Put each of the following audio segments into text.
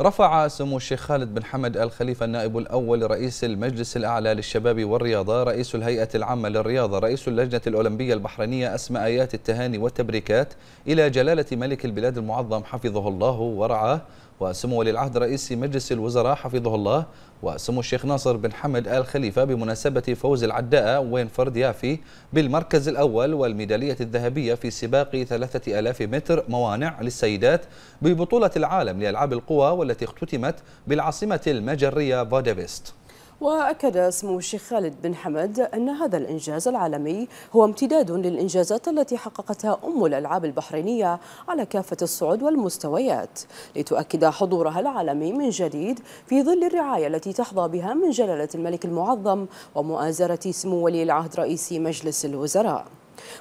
رفع سمو الشيخ خالد بن حمد الخليفة النائب الأول رئيس المجلس الأعلى للشباب والرياضة رئيس الهيئة العامة للرياضة رئيس اللجنة الأولمبية البحرينية أسماء آيات التهاني والتبريكات إلى جلالة ملك البلاد المعظم حفظه الله ورعاه وسمو ولي العهد رئيس مجلس الوزراء حفظه الله وسمو الشيخ ناصر بن حمد آل خليفة بمناسبة فوز العداء وينفرد يافي بالمركز الأول والميدالية الذهبية في سباق 3000 متر موانع للسيدات ببطولة العالم لألعاب القوى والتي اختتمت بالعاصمة المجرية فودافيست وأكد سمو الشيخ خالد بن حمد أن هذا الإنجاز العالمي هو امتداد للإنجازات التي حققتها أم الألعاب البحرينية على كافة الصعود والمستويات لتؤكد حضورها العالمي من جديد في ظل الرعاية التي تحظى بها من جلالة الملك المعظم ومؤازرة سمو ولي العهد رئيس مجلس الوزراء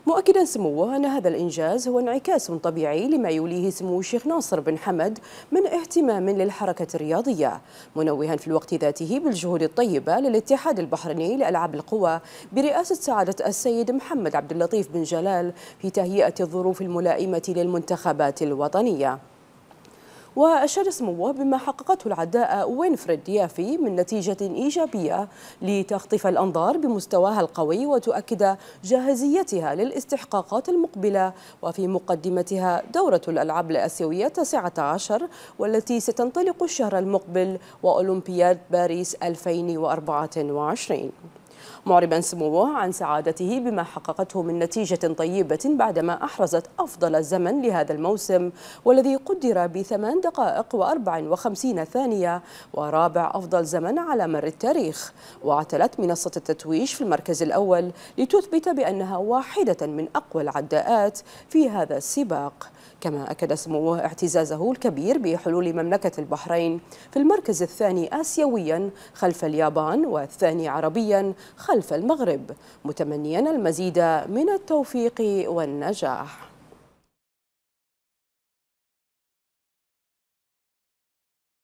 مؤكدا سموه أن هذا الإنجاز هو انعكاس طبيعي لما يوليه سمو الشيخ ناصر بن حمد من اهتمام للحركة الرياضية منوها في الوقت ذاته بالجهود الطيبة للاتحاد البحريني لألعاب القوى برئاسة سعادة السيد محمد عبد اللطيف بن جلال في تهيئة الظروف الملائمة للمنتخبات الوطنية وأشاد سموه بما حققته العداء وينفريد ديافي من نتيجة إيجابية لتخطف الأنظار بمستواها القوي وتؤكد جاهزيتها للاستحقاقات المقبلة وفي مقدمتها دورة الألعاب الآسيوية 19 والتي ستنطلق الشهر المقبل وأولمبياد باريس 2024 معربا سموه عن سعادته بما حققته من نتيجة طيبة بعدما أحرزت أفضل الزمن لهذا الموسم والذي قدر بثمان دقائق و54 ثانية ورابع أفضل زمن على مر التاريخ واعتلت منصة التتويج في المركز الأول لتثبت بأنها واحدة من أقوى العداءات في هذا السباق كما أكد سموه اعتزازه الكبير بحلول مملكة البحرين في المركز الثاني آسيويا خلف اليابان والثاني عربيا خلف المغرب متمنيا المزيد من التوفيق والنجاح